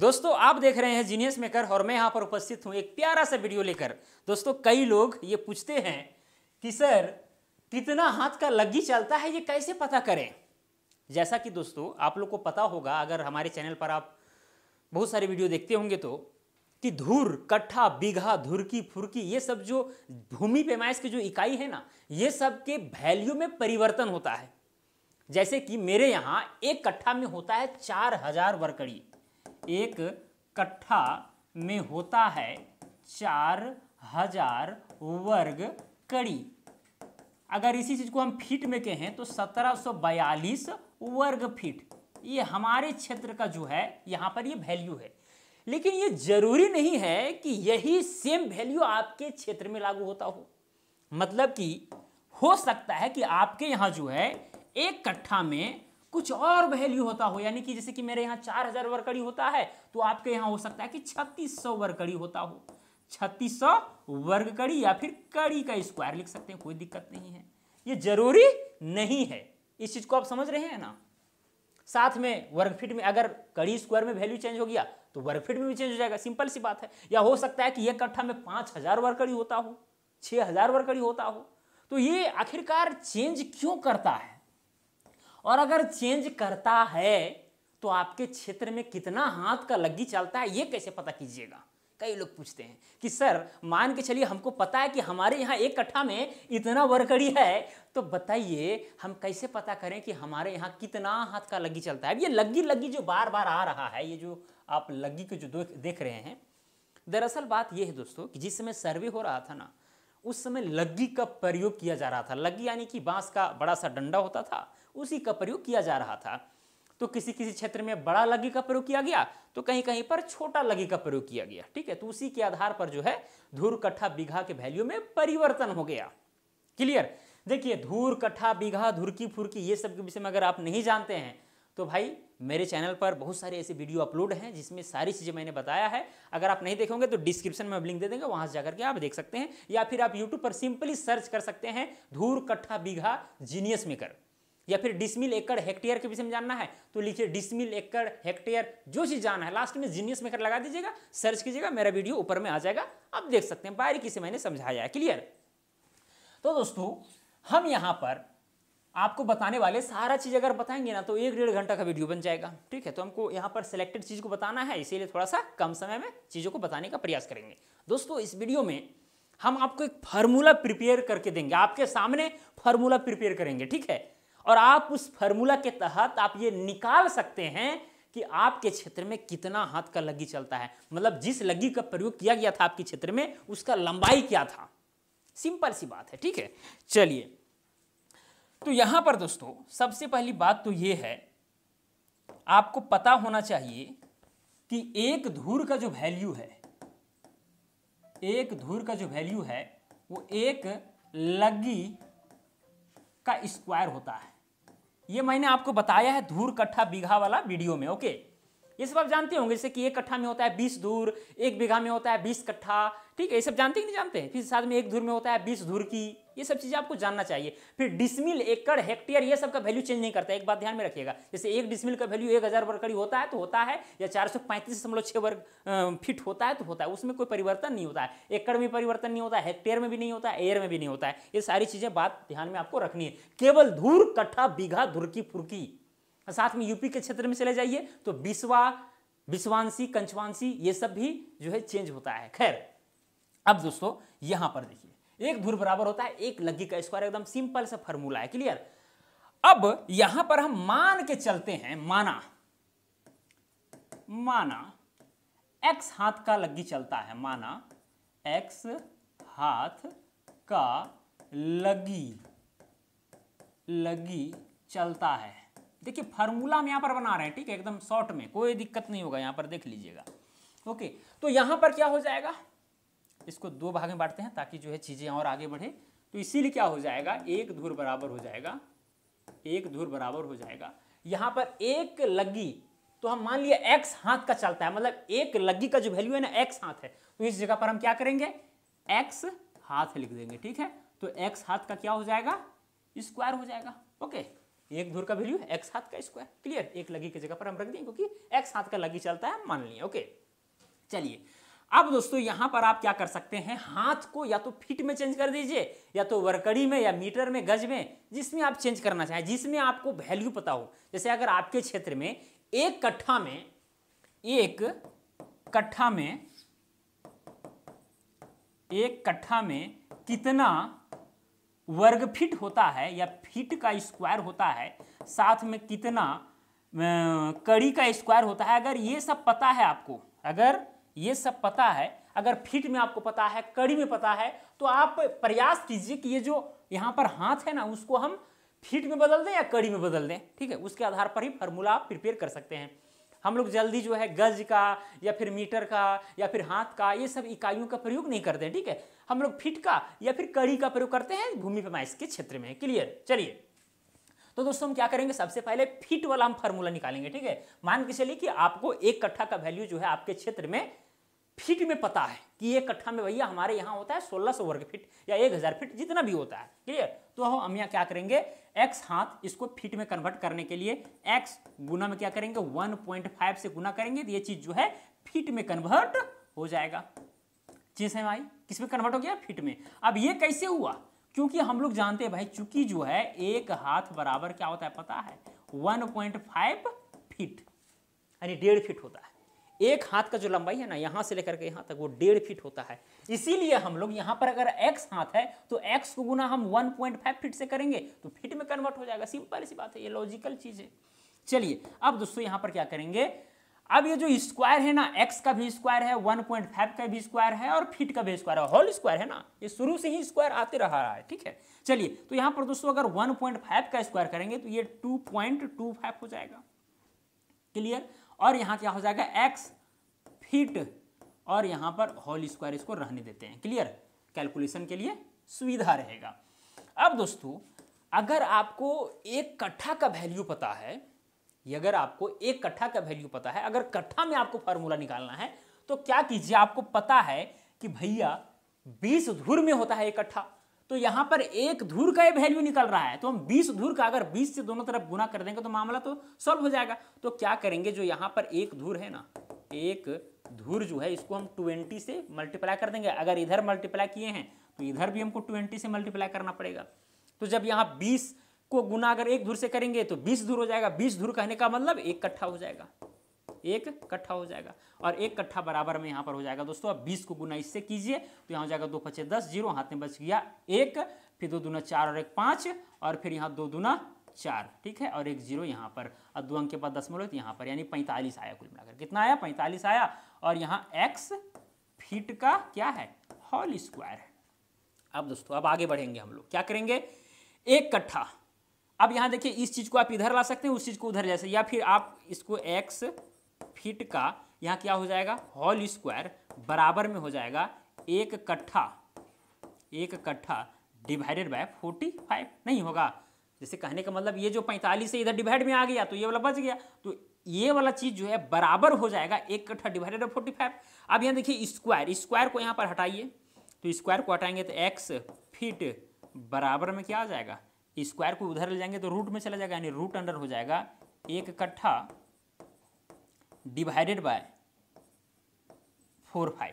दोस्तों आप देख रहे हैं जीनियस मेकर और मैं यहाँ पर उपस्थित हूँ एक प्यारा सा वीडियो लेकर दोस्तों कई लोग ये पूछते हैं कि सर कितना हाथ का लग्गी चलता है ये कैसे पता करें जैसा कि दोस्तों आप लोग को पता होगा अगर हमारे चैनल पर आप बहुत सारे वीडियो देखते होंगे तो कि धूर कट्ठा बीघा धुरकी फुरकी ये सब जो भूमि पैमाइश की जो इकाई है ना ये सब के वैल्यू में परिवर्तन होता है जैसे कि मेरे यहाँ एक कट्ठा में होता है चार हजार वर्कड़ी एक कट्ठा में होता है चार हजार वर्ग कड़ी अगर इसी चीज़ को हम फीट में कहें तो 1742 वर्ग फीट ये हमारे क्षेत्र का जो है यहां पर ये वैल्यू है लेकिन ये जरूरी नहीं है कि यही सेम वैल्यू आपके क्षेत्र में लागू होता हो मतलब कि हो सकता है कि आपके यहाँ जो है एक कट्ठा में कुछ और वैल्यू होता हो यानी कि जैसे कि मेरे यहाँ चार हजार वर्कड़ी होता है तो आपके यहाँ हो सकता है कि छत्तीस सौ वर्कड़ी होता हो छत्तीस सौ वर्ग कड़ी या फिर कड़ी का स्क्वायर लिख सकते हैं कोई दिक्कत नहीं है ये जरूरी नहीं है इस चीज को आप समझ रहे हैं ना साथ में वर्ग फिट में अगर कड़ी स्क्वायर में वैल्यू चेंज हो गया तो वर्ग फिट में भी चेंज हो जाएगा सिंपल सी बात है या हो सकता है कि एक कट्ठा में पांच हजार वर्कड़ी होता हो छह हजार वर्कड़ी कड़ी होता हो तो ये आखिरकार चेंज क्यों करता है और अगर चेंज करता है तो आपके क्षेत्र में कितना हाथ का लग्गी चलता है ये कैसे पता कीजिएगा कई लोग पूछते हैं कि सर मान के चलिए हमको पता है कि हमारे यहाँ एक कट्ठा में इतना वर्कड़ी है तो बताइए हम कैसे पता करें कि हमारे यहाँ कितना हाथ का लग्गी चलता है अब ये लग्गी लग्गी जो बार बार आ रहा है ये जो आप लग्गी को जो देख रहे हैं दरअसल बात ये है दोस्तों कि जिस समय सर्वे हो रहा था ना उस समय लग्गी का प्रयोग किया जा रहा था लग्गी यानी कि बांस का बड़ा सा डंडा होता था उसी का प्रयोग किया जा रहा था तो किसी किसी क्षेत्र में बड़ा लघु का प्रयोग किया गया तो कहीं कहीं पर छोटा लघु का प्रयोग किया गया ठीक है तो उसी के आधार पर जो है धूर कट्ठा बीघा के वैल्यू में परिवर्तन हो गया क्लियर देखिए धूर कट्ठा बीघा धुरकी फुरकी ये सब के विषय में अगर आप नहीं जानते हैं तो भाई मेरे चैनल पर बहुत सारे ऐसे वीडियो अपलोड हैं जिसमें सारी चीज़ें मैंने बताया है अगर आप नहीं देखोगे तो डिस्क्रिप्शन में लिंक दे देंगे वहां से जाकर के आप देख सकते हैं या फिर आप यूट्यूब पर सिंपली सर्च कर सकते हैं धूर कट्ठा बीघा जीनियस मेकर या फिर डिसमिल एकड़ हेक्टेयर के विषय में जानना है तो लिखिए डिसमिल एकड़ हेक्टेयर जो चीज जानना है लास्ट में जीनियस मेकर लगा दीजिएगा सर्च कीजिएगा मेरा वीडियो ऊपर में आ जाएगा आप देख सकते हैं बारीकी से मैंने समझाया है क्लियर तो दोस्तों हम यहाँ पर आपको बताने वाले सारा चीज़ अगर बताएंगे ना तो एक डेढ़ घंटा का वीडियो बन जाएगा ठीक है तो हमको यहाँ पर सिलेक्टेड चीज़ को बताना है इसीलिए थोड़ा सा कम समय में चीज़ों को बताने का प्रयास करेंगे दोस्तों इस वीडियो में हम आपको एक फार्मूला प्रिपेयर करके देंगे आपके सामने फार्मूला प्रिपेयर करेंगे ठीक है और आप उस फार्मूला के तहत आप ये निकाल सकते हैं कि आपके क्षेत्र में कितना हाथ का लगी चलता है मतलब जिस लगी का प्रयोग किया गया था आपके क्षेत्र में उसका लंबाई क्या था सिंपल सी बात है ठीक है चलिए तो यहां पर दोस्तों सबसे पहली बात तो यह है आपको पता होना चाहिए कि एक धूर का जो वैल्यू है एक धूर का जो वैल्यू है वो एक लगी का स्क्वायर होता है ये मैंने आपको बताया है धूर कट्ठा बीघा वाला वीडियो में ओके ये सब आप जानते होंगे जैसे कि एक कट्ठा में होता है बीस धूर एक बीघा में होता है बीस कट्ठा ठीक है ये सब जानते ही नहीं जानते फिर साथ में एक धूर में होता है बीस धूर की ये सब चीज़ें आपको जानना चाहिए फिर डिसमिल एकड़ हेक्टेयर ये सब का वैल्यू चेंज नहीं करता है एक बात ध्यान में रखिएगा जैसे एक डिसमिल का वैल्यू एक हज़ार वर्ग कड़ी होता है तो होता है या चार सौ पैंतीस दशमलव छः वर्ग फीट होता है तो होता है उसमें कोई परिवर्तन नहीं होता है एकड़ में परिवर्तन नहीं होता है हेक्टेयर में भी नहीं होता है एयर में भी नहीं होता है ये सारी चीज़ें बात ध्यान में आपको रखनी है केवल धूर कट्ठा बीघा धुरकी फुरकी साथ में यूपी के क्षेत्र में चले जाइए तो बिस्वा विश्वांशी कंचवांशी ये सब भी जो है चेंज होता है खैर अब दोस्तों यहां पर देखिए एक धुर बराबर होता है एक लग्गी का स्क्वायर एकदम सिंपल सा फॉर्मूला है क्लियर अब यहां पर हम मान के चलते हैं माना माना एक्स हाथ का लग्गी चलता है माना एक्स हाथ का लगी लगी चलता है देखिए फार्मूला हम यहां पर बना रहे हैं ठीक है एकदम शॉर्ट में कोई दिक्कत नहीं होगा यहां पर देख लीजिएगा ओके तो यहां पर क्या हो जाएगा इसको दो भाग में बांटते हैं ताकि जो है चीज़ें और आगे बढ़े तो इसीलिए क्या हो जाएगा एक धुर बराबर हो जाएगा एक धुर बराबर हो जाएगा यहां पर एक लगी तो हम मान लिया एक्स हाथ का चलता है मतलब एक लगी का जो वैल्यू है ना एक्स हाथ है तो इस जगह पर हम क्या करेंगे एक्स हाथ लिख देंगे ठीक है तो एक्स हाथ का क्या हो जाएगा स्क्वायर हो जाएगा ओके एक धुर का वैल्यू एक्स हाथ का स्क्वायर क्लियर एक लगी की जगह पर हम रख देंगे क्योंकि एक्स हाथ का लगी चलता है मान लिया ओके चलिए अब दोस्तों यहां पर आप क्या कर सकते हैं हाथ को या तो फीट में चेंज कर दीजिए या तो वर्कड़ी में या मीटर में गज में जिसमें आप चेंज करना चाहें जिसमें आपको वैल्यू पता हो जैसे अगर आपके क्षेत्र में एक कट्ठा में एक कट्ठा में एक कट्ठा में कितना वर्ग फीट होता है या फीट का स्क्वायर होता है साथ में कितना कड़ी का स्क्वायर होता है अगर ये सब पता है आपको अगर ये सब पता है अगर फिट में आपको पता है कड़ी में पता है तो आप प्रयास कीजिए कि ये जो यहाँ पर हाथ है ना उसको हम फिट में बदल दें या कड़ी में बदल दें ठीक है उसके आधार पर ही फार्मूला आप प्रिपेयर कर सकते हैं हम लोग जल्दी जो है गज का या फिर मीटर का या फिर हाथ का ये सब इकाइयों का प्रयोग नहीं करते ठीक है हम लोग फिट का या फिर कड़ी का प्रयोग करते हैं भूमि पैमाइश के क्षेत्र में क्लियर चलिए तो दोस्तों हम क्या करेंगे सबसे पहले फिट वाला हम फार्मूला निकालेंगे ठीक है मान के चलिए कि आपको एक कट्ठा का वैल्यू जो है आपके क्षेत्र में फीट में पता है कि एक कट्ठा में भैया हमारे यहाँ होता है 1600 वर्ग फीट या 1000 फीट जितना भी होता है क्लियर तो हम यहाँ क्या करेंगे एक्स हाथ इसको फीट में कन्वर्ट करने के लिए एक्स गुना में क्या करेंगे 1.5 से गुना करेंगे तो ये चीज़ जो है फीट में कन्वर्ट हो जाएगा चीज़ है भाई किस में कन्वर्ट हो गया फीट में अब ये कैसे हुआ क्योंकि हम लोग जानते हैं भाई चूंकि जो है एक हाथ बराबर क्या होता है पता है 1.5 फीट यानी डेढ़ फीट होता है एक हाथ का जो लंबाई है ना यहाँ से लेकर के यहाँ तक वो डेढ़ फीट होता है इसीलिए हम लोग यहाँ पर अगर एक्स हाथ है तो एक्स को गुना हम 1.5 फीट से करेंगे तो फीट में कन्वर्ट हो जाएगा सिंपल सी बात है ये लॉजिकल चीज़ है चलिए अब दोस्तों यहाँ पर क्या करेंगे अब ये जो स्क्वायर है ना एक्स का भी स्क्वायर है 1.5 का भी स्क्वायर है और फीट का भी स्क्वायर है होल स्क्वायर है ना ये शुरू से ही स्क्वायर आते रहा है ठीक है चलिए तो यहाँ पर दोस्तों अगर 1.5 का स्क्वायर करेंगे तो ये 2.25 हो जाएगा क्लियर और यहाँ क्या हो जाएगा एक्स फीट और यहाँ पर होल स्क्वायर इसको रहने देते हैं क्लियर कैलकुलेशन के लिए सुविधा रहेगा अब दोस्तों अगर आपको एक कट्ठा का वैल्यू पता है अगर आपको एक कट्ठा का वैल्यू पता है अगर कट्ठा में आपको फार्मूला निकालना है तो क्या कीजिए आपको पता है कि भैया बीस धुर में होता है एक कट्ठा तो यहां पर एक धूर का वैल्यू निकल रहा है तो हम 20 धूर का अगर 20 से दोनों तरफ गुना कर देंगे तो मामला तो सॉल्व हो जाएगा तो क्या करेंगे जो यहाँ पर एक धूर है ना एक धूर जो है इसको हम 20 से मल्टीप्लाई कर देंगे अगर इधर मल्टीप्लाई किए हैं तो इधर भी हमको 20 से मल्टीप्लाई करना पड़ेगा तो जब यहाँ बीस को गुना अगर एक धूर से करेंगे तो बीस धूर हो जाएगा बीस धूर कहने का मतलब एक कट्ठा हो जाएगा एक कट्ठा हो जाएगा और एक कट्ठा बराबर में यहाँ पर हो जाएगा दोस्तों अब बीस को गुना इससे कीजिए तो यहाँ हो जाएगा दो पचे दस जीरो हाथ में बच गया एक फिर दो दूना चार और एक पाँच और फिर यहाँ दो दूना चार ठीक है और एक जीरो यहाँ पर और दो अंक के बाद मिलो तो यहाँ पर यानी पैंतालीस आया कुल मिलाकर कितना आया पैंतालीस आया और यहाँ एक्स फीट का क्या है हॉल स्क्वायर है अब दोस्तों अब आगे बढ़ेंगे हम लोग क्या करेंगे एक कट्ठा अब यहाँ देखिए इस चीज़ को आप इधर ला सकते हैं उस चीज़ को उधर जैसे या फिर आप इसको एक्स फीट का यहाँ क्या हो जाएगा हॉल स्क्वायर बराबर में हो जाएगा एक कट्ठा एक कट्ठा डिवाइडेड बाय फोर्टी फाइव नहीं होगा जैसे कहने का मतलब ये जो पैंतालीस है इधर डिवाइड में आ गया तो ये वाला बच गया तो ये वाला चीज जो है बराबर हो जाएगा एक कट्ठा डिवाइडेड बाय फोर्टी फाइव अब यहाँ देखिए स्क्वायर स्क्वायर को यहाँ पर हटाइए तो स्क्वायर को हटाएंगे तो एक्स फीट बराबर में क्या आ जाएगा स्क्वायर को उधर ले जाएंगे तो रूट में चला जाएगा यानी रूट अंडर हो जाएगा एक कट्ठा divided by four five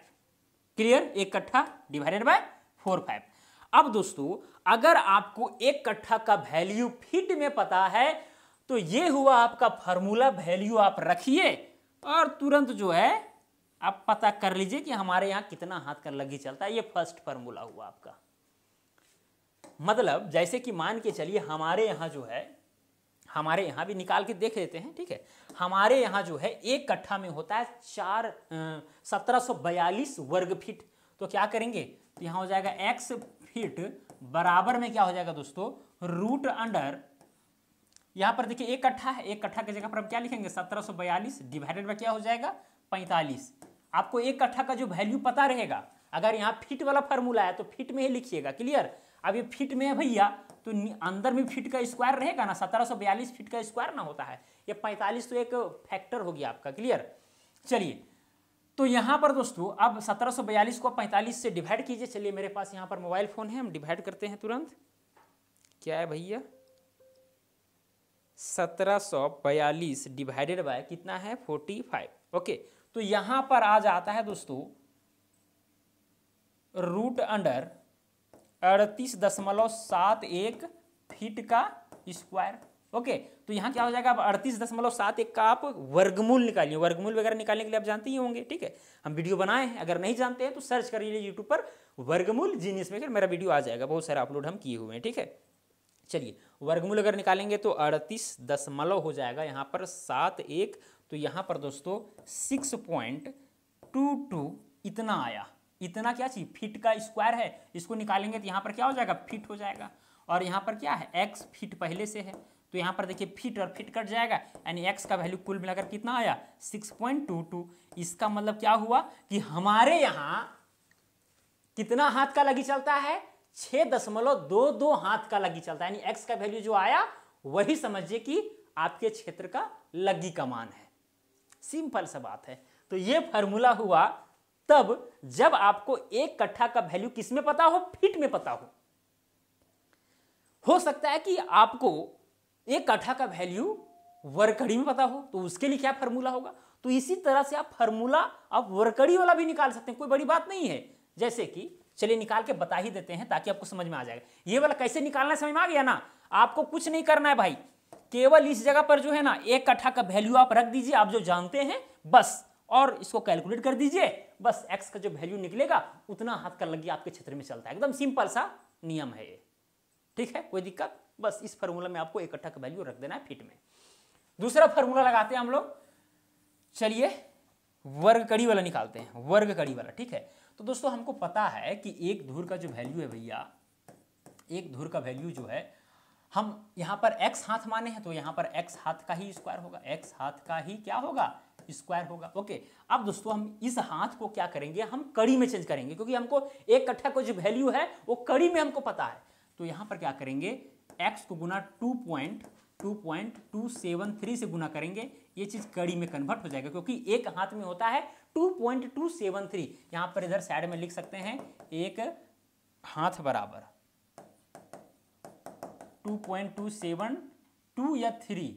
clear एक कट्ठा डिवाइडेड बाय फोर फाइव अब दोस्तों अगर आपको एक कट्ठा का वैल्यू फीट में पता है तो ये हुआ आपका फॉर्मूला वैल्यू आप रखिए और तुरंत जो है आप पता कर लीजिए कि हमारे यहां कितना हाथ का लगी चलता है ये फर्स्ट फॉर्मूला हुआ आपका मतलब जैसे कि मान के चलिए हमारे यहां जो है हमारे यहाँ भी निकाल के देख लेते हैं ठीक है हमारे यहाँ जो है एक कट्ठा में होता है चार सत्रह वर्ग फीट तो क्या करेंगे तो यहाँ हो जाएगा एक्स फीट बराबर में क्या हो जाएगा दोस्तों रूट अंडर यहाँ पर देखिए एक कट्ठा है एक कट्ठा की जगह पर हम क्या लिखेंगे सत्रह डिवाइडेड बाई क्या हो जाएगा पैंतालीस आपको एक कट्ठा का जो वैल्यू पता रहेगा अगर यहाँ फीट वाला फार्मूला है तो फीट में ही लिखिएगा क्लियर अब ये फिट में है भैया तो अंदर में फिट का स्क्वायर रहेगा ना 1742 फिट का स्क्वायर ना होता है ये 45 तो एक फैक्टर हो गया आपका क्लियर चलिए तो यहाँ पर दोस्तों अब 1742 को 45 से डिवाइड कीजिए चलिए मेरे पास यहाँ पर मोबाइल फ़ोन है हम डिवाइड करते हैं तुरंत क्या है भैया 1742 डिवाइडेड बाय कितना है 45 ओके तो यहाँ पर आ जाता है दोस्तों रूट अंडर अड़तीस दशमलव सात एक फीट का स्क्वायर ओके तो यहाँ क्या हो जाएगा आप अड़तीस दशमलव सात एक का आप वर्गमूल निकालिए वर्गमूल वगैरह निकालने के लिए आप जानते ही होंगे ठीक है हम वीडियो बनाए हैं अगर नहीं जानते हैं तो सर्च कर लीजिए यूट्यूब पर वर्गमूल जीनियस मेकर मेरा वीडियो आ जाएगा बहुत सारे अपलोड हम किए हुए हैं ठीक है चलिए वर्गमूल अगर निकालेंगे तो अड़तीस दशमलव हो जाएगा यहाँ पर सात एक तो यहाँ पर दोस्तों सिक्स पॉइंट टू टू इतना आया इतना क्या चाहिए फिट का स्क्वायर है इसको निकालेंगे तो यहाँ पर क्या हो जाएगा फिट हो जाएगा और यहाँ पर क्या है एक्स फिट पहले से है तो यहाँ पर देखिए फिट और फिट कट जाएगा यानी एक्स का वैल्यू कुल मिलाकर कितना आया 6.22 इसका मतलब क्या हुआ कि हमारे यहाँ कितना हाथ का लगी चलता है छह दशमलव दो दो हाथ का लगी चलता है यानी एक्स का वैल्यू जो आया वही समझिए कि आपके क्षेत्र का लगी का मान है सिंपल सा बात है तो ये फॉर्मूला हुआ तब जब आपको एक कट्ठा का वैल्यू किस में पता हो फीट में पता हो हो सकता है कि आपको एक कट्ठा का वैल्यू वर्कड़ी में पता हो तो उसके लिए क्या फार्मूला होगा तो इसी तरह से आप फार्मूला आप वर्कड़ी वाला भी निकाल सकते हैं कोई बड़ी बात नहीं है जैसे कि चलिए निकाल के बता ही देते हैं ताकि आपको समझ में आ जाएगा ये वाला कैसे निकालना समझ में आ गया ना आपको कुछ नहीं करना है भाई केवल इस जगह पर जो है ना एक कट्ठा का वैल्यू आप रख दीजिए आप जो जानते हैं बस और इसको कैलकुलेट कर दीजिए बस एक्स का जो वैल्यू निकलेगा उतना हाथ का लगी आपके क्षेत्र में चलता है एकदम सिंपल सा नियम है ये ठीक है कोई दिक्कत बस इस फॉर्मूला में आपको इकट्ठा का वैल्यू रख देना है फिट में दूसरा फॉर्मूला लगाते हैं हम लोग चलिए वर्ग कड़ी वाला निकालते हैं वर्ग कड़ी वाला ठीक है तो दोस्तों हमको पता है कि एक धुर का जो वैल्यू है भैया एक धूर का वैल्यू जो है हम यहाँ पर x हाथ माने हैं तो यहाँ पर x हाथ का ही स्क्वायर होगा x हाथ का ही क्या होगा स्क्वायर होगा ओके अब दोस्तों हम इस हाथ को क्या करेंगे हम कड़ी में चेंज करेंगे क्योंकि हमको एक कट्ठा को जो वैल्यू है वो कड़ी में हमको पता है तो यहां पर क्या करेंगे एक्स को गुना two point two point two seven three से गुना करेंगे ये चीज़ कड़ी में कन्वर्ट हो जाएगा क्योंकि एक हाथ में होता है two point two seven three यहां पर इधर साइड में लिख सकते हैं एक हाथ बराबर two point two seven two या थ्री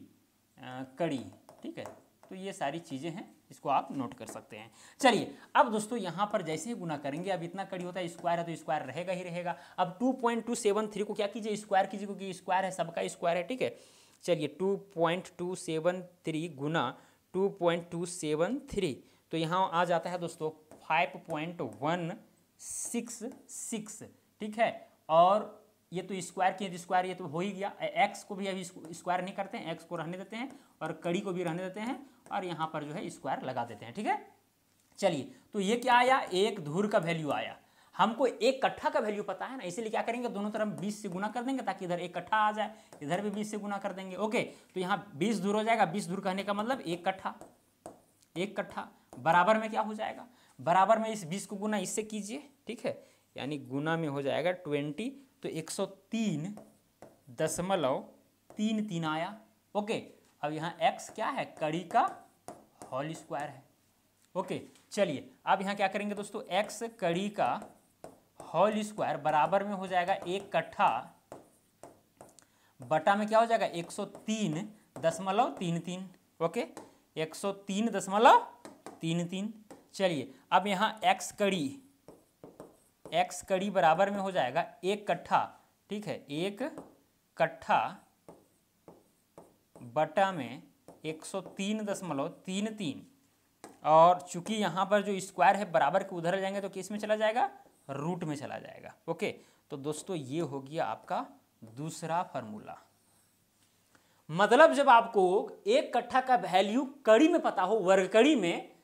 कड़ी ठीक है तो ये सारी चीज़ें हैं इसको आप नोट कर सकते हैं चलिए अब दोस्तों यहाँ पर जैसे ही गुना करेंगे अब इतना कड़ी होता है स्क्वायर है तो स्क्वायर रहेगा ही रहेगा अब two point two seven three को क्या कीजिए स्क्वायर कीजिए क्योंकि स्क्वायर है सबका स्क्वायर है ठीक है चलिए two point two seven three गुना two point two seven three तो यहाँ आ जाता है दोस्तों five point one six six ठीक है और ये तो स्क्वायर की स्क्वायर ये तो हो ही गया एक्स को भी अभी स्क्वायर नहीं करते हैं एक्स को रहने देते हैं और कड़ी को भी रहने देते हैं और यहाँ पर जो है स्क्वायर लगा देते हैं ठीक है चलिए तो ये क्या आया एक धूर का वैल्यू आया हमको एक कट्ठा का वैल्यू पता है ना इसीलिए क्या करेंगे दोनों तरफ 20 से गुना कर देंगे ताकि इधर एक कट्ठा आ जाए इधर भी 20 से गुना कर देंगे ओके तो यहाँ 20 दूर हो जाएगा 20 दूर कहने का मतलब एक कट्ठा एक कट्ठा बराबर में क्या हो जाएगा बराबर में इस 20 को गुना इससे कीजिए ठीक है यानी गुना में हो जाएगा ट्वेंटी तो एक सौ तीन तीन आया ओके अब यहाँ एक्स क्या है कड़ी का होल स्क्वायर है ओके चलिए अब यहाँ क्या करेंगे दोस्तों एक्स कड़ी का होल स्क्वायर बराबर में हो जाएगा एक कट्ठा बटा में क्या हो जाएगा एक सौ तीन दशमलव तीन तीन ओके एक सौ तीन दशमलव तीन तीन चलिए अब यहाँ एक्स कड़ी एक्स कड़ी बराबर में हो जाएगा एक कट्ठा ठीक है एक कट्ठा बटा में एक सौ तीन दशमलव तीन तीन और चूंकि यहाँ पर जो स्क्वायर है बराबर के उधर जाएंगे तो किस में चला जाएगा रूट में चला जाएगा ओके तो दोस्तों ये हो गया आपका दूसरा फार्मूला मतलब जब आपको एक कट्ठा का वैल्यू कड़ी में पता हो वर्ग कड़ी में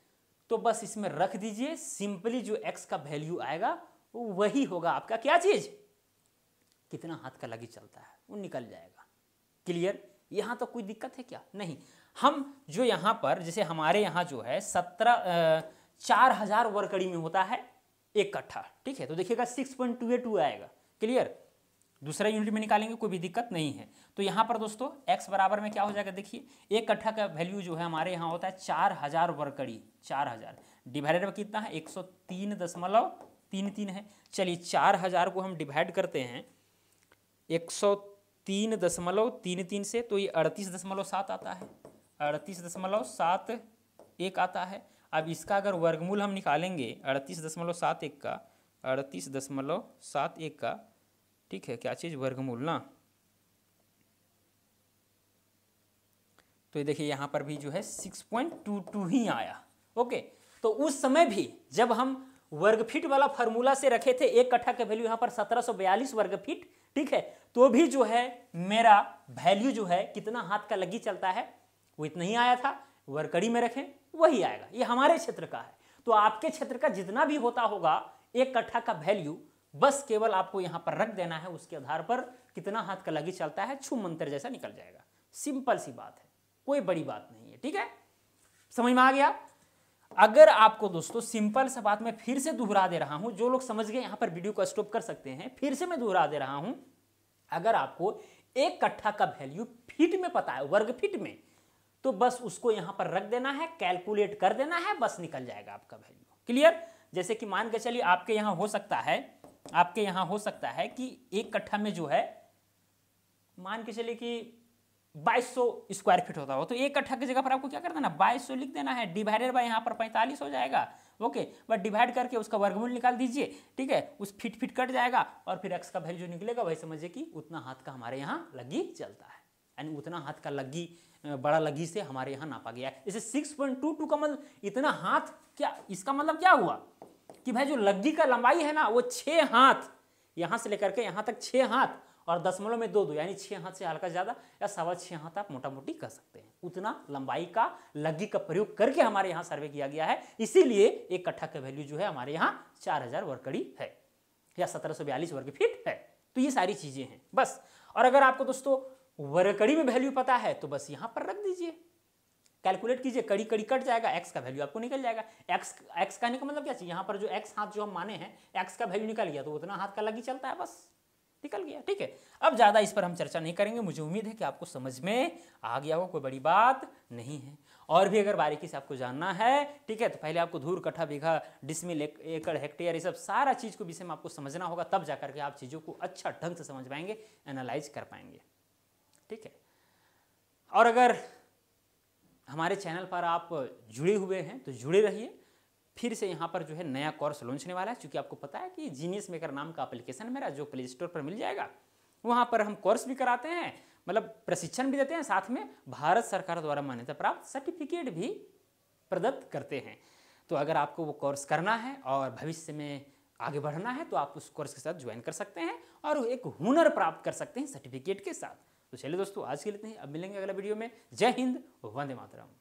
तो बस इसमें रख दीजिए सिंपली जो एक्स का वैल्यू आएगा वही होगा आपका क्या चीज कितना हाथ का लगी चलता है वो निकल जाएगा क्लियर यहाँ तो कोई दिक्कत है क्या नहीं हम जो यहाँ पर जैसे हमारे यहाँ जो है सत्रह चार हजार वर्कड़ी में होता है एक कट्ठा ठीक है तो देखिएगा six point two a two आएगा क्लियर दूसरा यूनिट में निकालेंगे कोई भी दिक्कत नहीं है तो यहाँ पर दोस्तों एक्स बराबर में क्या हो जाएगा देखिए एक कट्ठा का वैल्यू जो है हमारे यहाँ होता है चार हजार वर्कड़ी चार हजार डिवाइडेड में कितना है एक सौ तीन दशमलव तीन तीन है चलिए चार हजार को हम डिवाइड करते हैं एक सौ तीन दशमलव तीन तीन से तो ये अड़तीस दशमलव सात आता है अड़तीस दशमलव सात एक आता है अब इसका अगर वर्गमूल हम निकालेंगे अड़तीस दशमलव सात एक का अड़तीस दशमलव सात एक का ठीक है क्या चीज़ वर्गमूल ना तो ये देखिए यहाँ पर भी जो है सिक्स पॉइंट टू टू ही आया ओके तो उस समय भी जब हम वर्ग फीट वाला फार्मूला से रखे थे एक कट्ठा के वैल्यू यहाँ पर सत्रह सौ बयालीस वर्ग फीट ठीक है तो भी जो है मेरा वैल्यू जो है कितना हाथ का लगी चलता है वो इतना ही आया था वर्कड़ी में रखें वही आएगा ये हमारे क्षेत्र का है तो आपके क्षेत्र का जितना भी होता होगा एक कट्ठा का वैल्यू बस केवल आपको यहाँ पर रख देना है उसके आधार पर कितना हाथ का लगी चलता है छू मंत्र जैसा निकल जाएगा सिंपल सी बात है कोई बड़ी बात नहीं है ठीक है समझ में आ गया अगर आपको दोस्तों सिंपल से बात मैं फिर से दोहरा दे रहा हूं जो लोग समझ गए यहां पर वीडियो को स्टॉप कर सकते हैं फिर से मैं दोहरा दे रहा हूं अगर आपको एक कट्ठा का वैल्यू फीट में पता है वर्ग फीट में तो बस उसको यहां पर रख देना है कैलकुलेट कर देना है बस निकल जाएगा आपका वैल्यू क्लियर जैसे कि मान के चलिए आपके यहां हो सकता है आपके यहां हो सकता है कि एक कट्ठा में जो है मान के चलिए कि 2200 स्क्वायर फीट होता हो तो एक कट्ठा की जगह पर आपको क्या कर देना 2200 लिख देना है डिवाइडेड बाय यहाँ पर 45 हो जाएगा ओके बट डिवाइड करके उसका वर्गमूल निकाल दीजिए ठीक है उस फिट फिट कट जाएगा और फिर एक्स का वैल्यू जो निकलेगा वही समझिए कि उतना हाथ का हमारे यहाँ लगी चलता है यानी उतना हाथ का लगी बड़ा लगी से हमारे यहाँ नापा गया है जैसे सिक्स पॉइंट टू टू का मतलब इतना हाथ क्या इसका मतलब क्या हुआ कि भाई जो लग्गी का लंबाई है ना वो छः हाथ यहाँ से लेकर के यहाँ तक छः हाथ और दशमलव में दो दो यानी छः हाथ से हल्का ज़्यादा या सवा छः हाथ आप मोटा मोटी कर सकते हैं उतना लंबाई का लगी का प्रयोग करके हमारे यहाँ सर्वे किया गया है इसीलिए एक कट्ठा का वैल्यू जो है हमारे यहाँ चार हज़ार वर्कड़ी है या सत्रह सौ बयालीस वर्ग फीट है तो ये सारी चीज़ें हैं बस और अगर आपको दोस्तों वर्कड़ी में वैल्यू पता है तो बस यहाँ पर रख दीजिए कैलकुलेट कीजिए कड़ी कड़ी कट जाएगा एक्स का वैल्यू आपको निकल जाएगा एक्स एक्स कहने का मतलब क्या चाहिए यहाँ पर जो एक्स हाथ जो हम माने हैं एक्स का वैल्यू निकल गया तो उतना हाथ का लगी चलता है बस निकल गया ठीक है अब ज़्यादा इस पर हम चर्चा नहीं करेंगे मुझे उम्मीद है कि आपको समझ में आ गया होगा कोई बड़ी बात नहीं है और भी अगर बारीकी से आपको जानना है ठीक है तो पहले आपको धूर कट्ठा बीघा डिसमिल एकड़ हेक्टेयर ये सब सारा चीज़ को विषय में आपको समझना होगा तब जाकर के आप चीज़ों को अच्छा ढंग से समझ पाएंगे एनालाइज कर पाएंगे ठीक है और अगर हमारे चैनल पर आप जुड़े हुए हैं तो जुड़े रहिए फिर से यहाँ पर जो है नया कोर्स लॉन्च होने वाला है क्योंकि आपको पता है कि जीनियस मेकर नाम का एप्लीकेशन मेरा जो प्ले स्टोर पर मिल जाएगा वहाँ पर हम कोर्स भी कराते हैं मतलब प्रशिक्षण भी देते हैं साथ में भारत सरकार द्वारा मान्यता प्राप्त सर्टिफिकेट भी प्रदत्त करते हैं तो अगर आपको वो कोर्स करना है और भविष्य में आगे बढ़ना है तो आप उस कोर्स के साथ ज्वाइन कर सकते हैं और एक हुनर प्राप्त कर सकते हैं सर्टिफिकेट के साथ तो चलिए दोस्तों आज के लिए इतने अब मिलेंगे अगला वीडियो में जय हिंद वंदे मातरम